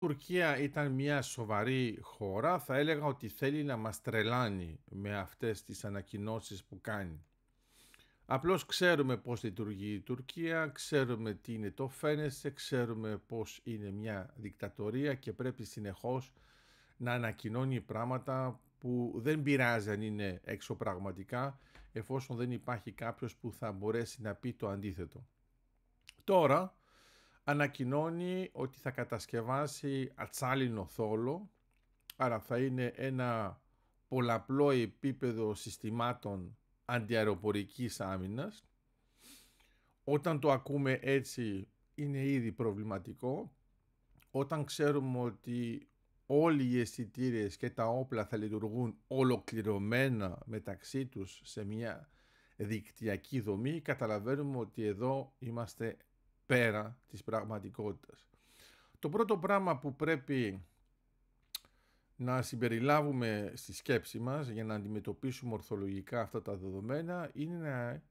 Τουρκία ήταν μια σοβαρή χώρα θα έλεγα ότι θέλει να μας τρελάνει με αυτές τις ανακοινώσεις που κάνει. Απλώς ξέρουμε πώς λειτουργεί η Τουρκία, ξέρουμε τι είναι το φαίνεσαι, ξέρουμε πώς είναι μια δικτατορία και πρέπει συνεχώς να ανακοινώνει πράγματα που δεν πειράζει αν είναι έξω πραγματικά εφόσον δεν υπάρχει κάποιος που θα μπορέσει να πει το αντίθετο. Τώρα ανακοινώνει ότι θα κατασκευάσει ατσάλινο θόλο, άρα θα είναι ένα πολλαπλό επίπεδο συστημάτων αντιαεροπορικής άμυνας. Όταν το ακούμε έτσι είναι ήδη προβληματικό. Όταν ξέρουμε ότι όλοι οι αισθητήρες και τα όπλα θα λειτουργούν ολοκληρωμένα μεταξύ τους σε μια δικτυακή δομή, καταλαβαίνουμε ότι εδώ είμαστε πέρα της πραγματικότητας. Το πρώτο πράγμα που πρέπει να συμπεριλάβουμε στη σκέψη μας για να αντιμετωπίσουμε ορθολογικά αυτά τα δεδομένα είναι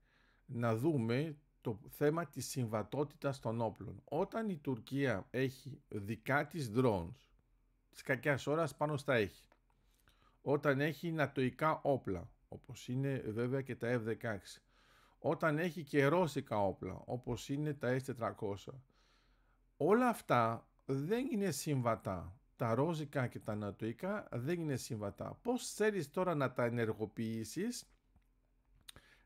να, δούμε το θέμα της συμβατότητας των όπλων. Όταν η Τουρκία έχει δικά της drones, της κακιάς ώρας πάνω στα έχει, όταν έχει νατοϊκά όπλα, όπως είναι βέβαια και τα F-16, όταν έχει και ρώσικα όπλα όπως είναι τα S400 όλα αυτά δεν είναι συμβατά τα ρώσικα και τα νατοϊκά δεν είναι συμβατά πως θέλεις τώρα να τα ενεργοποιήσεις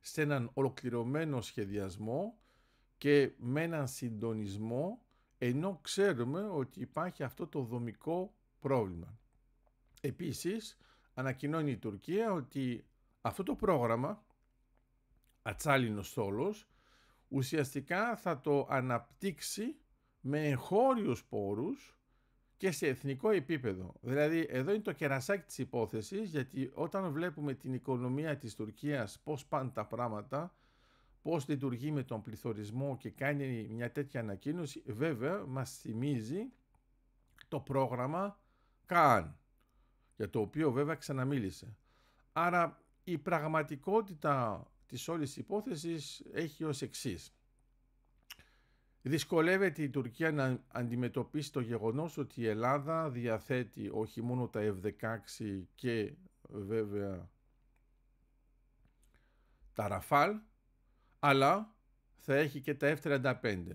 σε έναν ολοκληρωμένο σχεδιασμό και με έναν συντονισμό ενώ ξέρουμε ότι υπάρχει αυτό το δομικό πρόβλημα. Επίσης ανακοινώνει η Τουρκία ότι αυτό το πρόγραμμα ατσάλινος στόλος ουσιαστικά θα το αναπτύξει με εγχώριους πόρους και σε εθνικό επίπεδο. Δηλαδή εδώ είναι το κερασάκι της υπόθεσης γιατί όταν βλέπουμε την οικονομία της Τουρκίας πώς πάνε τα πράγματα, πώς λειτουργεί με τον πληθωρισμό και κάνει μια τέτοια ανακοίνωση βέβαια μας θυμίζει το πρόγραμμα ΚΑΝ για το οποίο βέβαια ξαναμίλησε. Άρα η πραγματικότητα της όλης υπόθεσης έχει ως εξής. Δυσκολεύεται η Τουρκία να αντιμετωπίσει το γεγονός ότι η Ελλάδα διαθέτει όχι μόνο τα F-16 και βέβαια τα Ραφάλ, αλλά θα έχει και τα F-35.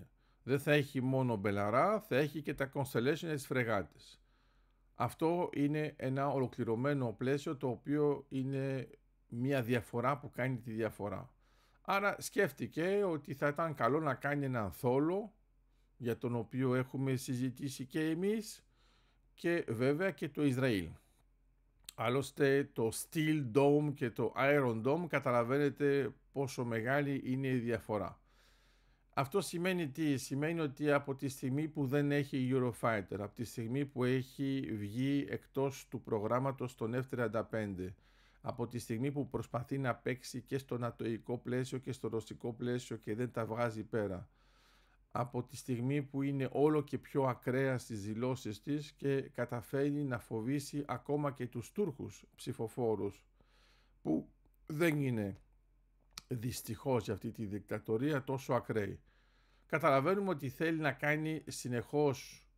Δεν θα έχει μόνο Μπελαρά, θα έχει και τα Constellation της φρεγάτες. Αυτό είναι ένα ολοκληρωμένο πλαίσιο το οποίο είναι μια διαφορά που κάνει τη διαφορά. Άρα σκέφτηκε ότι θα ήταν καλό να κάνει έναν θόλο για τον οποίο έχουμε συζητήσει και εμείς και βέβαια και το Ισραήλ. Άλλωστε το Steel Dome και το Iron Dome καταλαβαίνετε πόσο μεγάλη είναι η διαφορά. Αυτό σημαίνει τι, σημαίνει ότι από τη στιγμή που δεν έχει Eurofighter, από τη στιγμή που έχει βγει εκτός του προγράμματος των F-35, από τη στιγμή που προσπαθεί να παίξει και στο νατοϊκό πλαίσιο και στο ρωσικό πλαίσιο και δεν τα βγάζει πέρα. Από τη στιγμή που είναι όλο και πιο ακραία στις δηλώσεις της και καταφέρει να φοβήσει ακόμα και τους Τούρκους ψηφοφόρους που δεν είναι δυστυχώς για αυτή τη δικτατορία τόσο ακραίοι. Καταλαβαίνουμε ότι θέλει να κάνει συνεχώς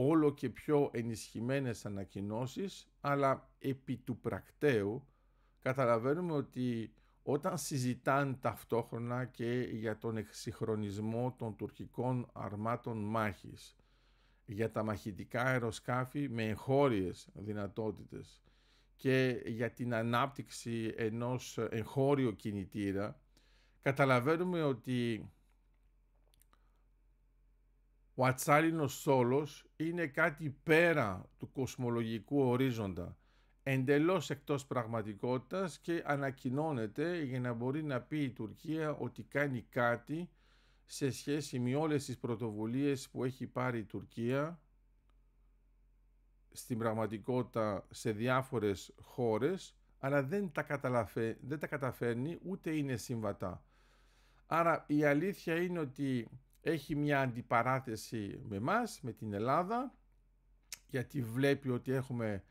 όλο και πιο ενισχυμένες ανακοινώσεις, αλλά επί του πρακτέου καταλαβαίνουμε ότι όταν συζητάνε ταυτόχρονα και για τον εξυγχρονισμό των τουρκικών αρμάτων μάχης, για τα μαχητικά αεροσκάφη με εγχώριες δυνατότητες και για την ανάπτυξη ενός εγχώριου κινητήρα, καταλαβαίνουμε ότι ο ατσάλινος σόλος είναι κάτι πέρα του κοσμολογικού ορίζοντα, εντελώς εκτός πραγματικότητας και ανακοινώνεται για να μπορεί να πει η Τουρκία ότι κάνει κάτι σε σχέση με όλες τις πρωτοβουλίες που έχει πάρει η Τουρκία στην πραγματικότητα σε διάφορες χώρες αλλά δεν τα, καταλαφε, δεν τα καταφέρνει ούτε είναι συμβατά. Άρα η αλήθεια είναι ότι έχει μια αντιπαράθεση με μας, με την Ελλάδα, γιατί βλέπει ότι έχουμε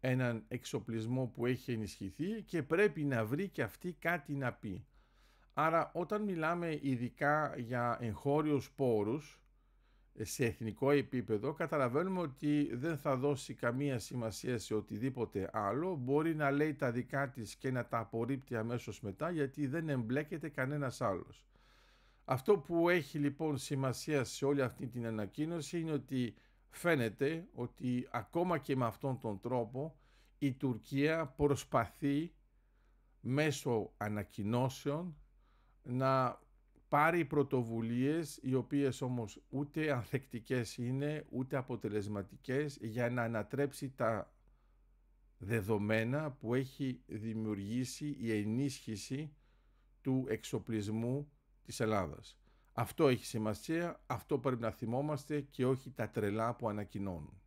έναν εξοπλισμό που έχει ενισχυθεί και πρέπει να βρει και αυτή κάτι να πει. Άρα όταν μιλάμε ειδικά για εγχώριους πόρους ε, σε εθνικό επίπεδο καταλαβαίνουμε ότι δεν θα δώσει καμία σημασία σε οτιδήποτε άλλο μπορεί να λέει τα δικά της και να τα απορρίπτει αμέσως μετά γιατί δεν εμπλέκεται κανένας άλλος. Αυτό που έχει λοιπόν σημασία σε όλη αυτή την ανακοίνωση είναι ότι φαίνεται ότι ακόμα και με αυτόν τον τρόπο η Τουρκία προσπαθεί μέσω ανακοινώσεων να πάρει πρωτοβουλίες οι οποίες όμως ούτε ανθεκτικές είναι ούτε αποτελεσματικές για να ανατρέψει τα δεδομένα που έχει δημιουργήσει η ενίσχυση του εξοπλισμού της Ελλάδας. Αυτό έχει σημασία, αυτό πρέπει να θυμόμαστε και όχι τα τρελά που ανακοινώνουν.